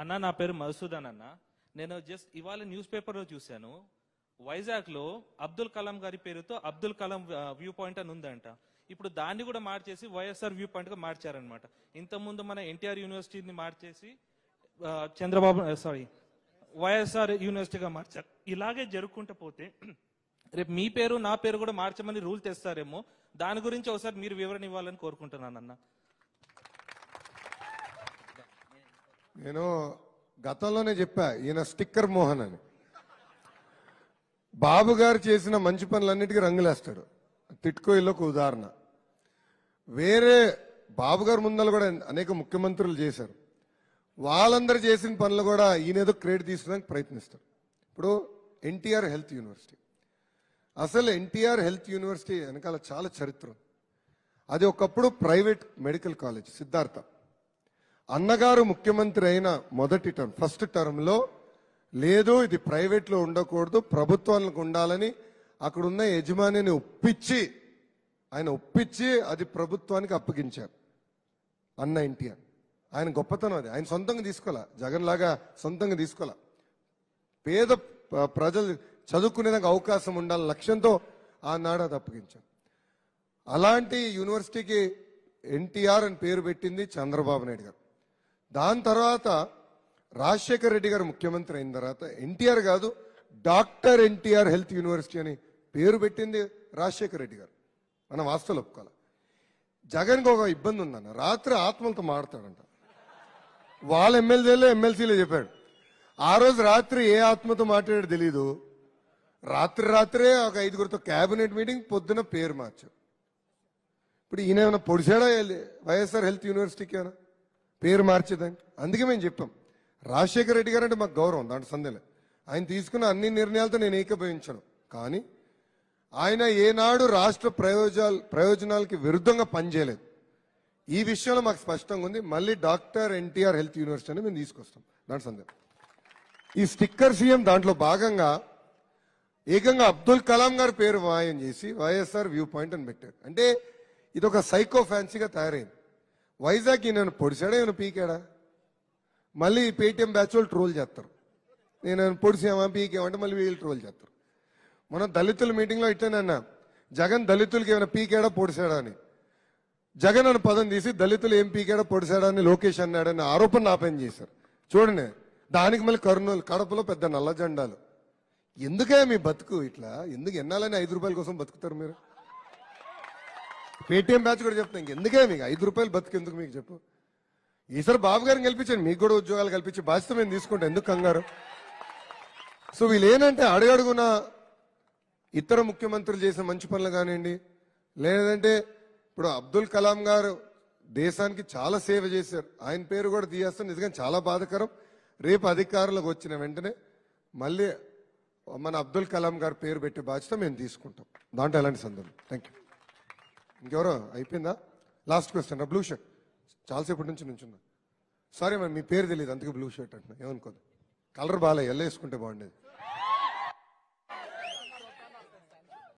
అన్న నా పేరు మధుసూదన్ అన్న నేను జస్ట్ ఇవాళ న్యూస్ పేపర్లో చూశాను వైజాగ్లో అబ్దుల్ కలాం గారి పేరుతో అబ్దుల్ కలాం వ్యూ పాయింట్ అని ఉందంట ఇప్పుడు దాన్ని కూడా మార్చేసి వైఎస్ఆర్ వ్యూ పాయింట్గా మార్చారనమాట ఇంతకుముందు మన ఎన్టీఆర్ యూనివర్సిటీని మార్చేసి చంద్రబాబు సారీ వైఎస్ఆర్ యూనివర్సిటీగా మార్చారు ఇలాగే జరుగుకుంటూ పోతే రేపు మీ పేరు నా పేరు కూడా మార్చమని రూల్ తెస్తారేమో దాని గురించి ఒకసారి మీరు వివరణ ఇవ్వాలని కోరుకుంటున్నాను అన్న నేను గతంలోనే చెప్పా ఈయన స్టిక్కర్ మోహన్ అని బాబు గారు చేసిన మంచి పనులన్నిటికీ రంగులేస్తాడు ఒక ఉదాహరణ వేరే బాబు గారు ముందర కూడా అనేక ముఖ్యమంత్రులు చేశారు వాళ్ళందరూ చేసిన పనులు కూడా ఈయనేదో క్రెడిట్ తీసుకోవడానికి ప్రయత్నిస్తారు ఇప్పుడు ఎన్టీఆర్ హెల్త్ యూనివర్సిటీ అసలు ఎన్టీఆర్ హెల్త్ యూనివర్సిటీ వెనకాల చాలా చరిత్ర అది ఒకప్పుడు ప్రైవేట్ మెడికల్ కాలేజ్ సిద్ధార్థ అన్నగారు ముఖ్యమంత్రి అయిన మొదటి టర్మ్ ఫస్ట్ టర్మ్లో లేదు ఇది ప్రైవేట్లో ఉండకూడదు ప్రభుత్వానికి ఉండాలని అక్కడున్న యజమానిని ఒప్పించి ఆయన ఒప్పించి అది ప్రభుత్వానికి అప్పగించారు అన్న ఎన్టీఆర్ ఆయన గొప్పతనం అది ఆయన సొంతంగా తీసుకోవాలా జగన్ లాగా సొంతంగా తీసుకోవాలా పేద ప్రజలు చదువుకునేదానికి అవకాశం ఉండాలి లక్ష్యంతో ఆనాడు అది అప్పగించారు అలాంటి యూనివర్సిటీకి ఎన్టీఆర్ అని పేరు పెట్టింది చంద్రబాబు నాయుడు గారు దాని తర్వాత రాజశేఖర రెడ్డి గారు ముఖ్యమంత్రి అయిన తర్వాత ఎన్టీఆర్ కాదు డాక్టర్ ఎన్టీఆర్ హెల్త్ యూనివర్సిటీ అని పేరు పెట్టింది రాజశేఖర రెడ్డి గారు మన వాస్తవం ఒప్పుకోవాలి జగన్కి ఒక ఇబ్బంది ఉందన్న రాత్రి ఆత్మలతో మాడతాడంట వాళ్ళ ఎమ్మెల్యేలో ఎమ్మెల్సీలో చెప్పాడు ఆ రోజు రాత్రి ఏ ఆత్మతో మాట్లాడాడు తెలీదు రాత్రి రాత్రే ఒక ఐదుగురితో క్యాబినెట్ మీటింగ్ పొద్దున పేరు మార్చాడు ఇప్పుడు ఈయన ఏమైనా పొడిచాడా వైఎస్ఆర్ హెల్త్ యూనివర్సిటీకి ఏమైనా పేరు మార్చేదానికి అందుకే మేము చెప్పాం రాజశేఖర రెడ్డి గారు అంటే మాకు గౌరవం దాంట్లో సందేహం ఆయన తీసుకున్న అన్ని నిర్ణయాలతో నేను ఏకీభవించను కానీ ఆయన ఏనాడు రాష్ట్ర ప్రయోజనాలు ప్రయోజనాలకి విరుద్ధంగా పనిచేయలేదు ఈ విషయంలో మాకు స్పష్టంగా ఉంది మళ్ళీ డాక్టర్ ఎన్టీఆర్ హెల్త్ యూనివర్సిటీ అని మేము తీసుకొస్తాం దాని సందేహం ఈ స్టిక్కర్ సీఎం దాంట్లో భాగంగా ఏకంగా అబ్దుల్ కలాం గారి పేరు వాయం చేసి వైఎస్ఆర్ వ్యూ పాయింట్ అని పెట్టారు అంటే ఇది ఒక సైకో ఫ్యాన్సీగా తయారైంది వైజాగ్ నేను పొడిచాడా ఏమైనా పీకాడా మళ్ళీ పేటీఎం బ్యాచ్ వాళ్ళు ట్రోల్ చేస్తారు నేను పొడిసామా పీకేమంటే మళ్ళీ వీళ్ళు ట్రోల్ చేస్తారు మనం దళితుల మీటింగ్లో ఇట్లనన్నా జగన్ దళితులకి ఏమైనా పీకాడా పొడిసాడా అని జగన్ అని పదం తీసి దళితులు ఏం పీకాడా పొడిసాడా అని లోకేష్ అన్నాడని ఆరోపణ నాపేం చేశారు చూడండి దానికి మళ్ళీ కర్నూలు కడపలో పెద్ద నల్ల జెండాలు ఎందుకే మీ బతుకు ఇట్లా ఎందుకు ఎన్నాలని ఐదు రూపాయల కోసం బతుకుతారు మీరు పేటీఎం బ్యాచ్ కూడా చెప్తాను ఎందుకే మీకు ఐదు రూపాయలు బతుకు ఎందుకు మీకు చెప్పు ఈసారి బాబు గారిని కల్పించండి మీకు కూడా ఉద్యోగాలు కల్పించి బాధ్యత మేము తీసుకుంటాం ఎందుకు కంగారు సో వీళ్ళు ఏంటంటే అడుగడుగున ఇతర ముఖ్యమంత్రులు చేసిన మంచి పనులు కానివ్వండి లేదంటే ఇప్పుడు అబ్దుల్ కలాం గారు దేశానికి చాలా సేవ చేశారు ఆయన పేరు కూడా తీయేస్తాం నిజంగా చాలా బాధకరం రేపు అధికారులకు వచ్చిన వెంటనే మళ్ళీ మన అబ్దుల్ కలాం గారు పేరు పెట్టే బాధ్యత మేము తీసుకుంటాం దాంట్లో ఎలాంటి సందర్భం థ్యాంక్ యూ ఇంకెవరో అయిపోయిందా లాస్ట్ క్వశ్చన్ రా బ్లూ షర్ట్ చాలాసేపటి నుంచి నుంచున్నా సారీ మరి మీ పేరు తెలియదు అందుకే బ్లూ షర్ట్ అంటున్నా ఏమనుకోదు కలర్ బాగాలే ఎల్ల వేసుకుంటే బాగుండేది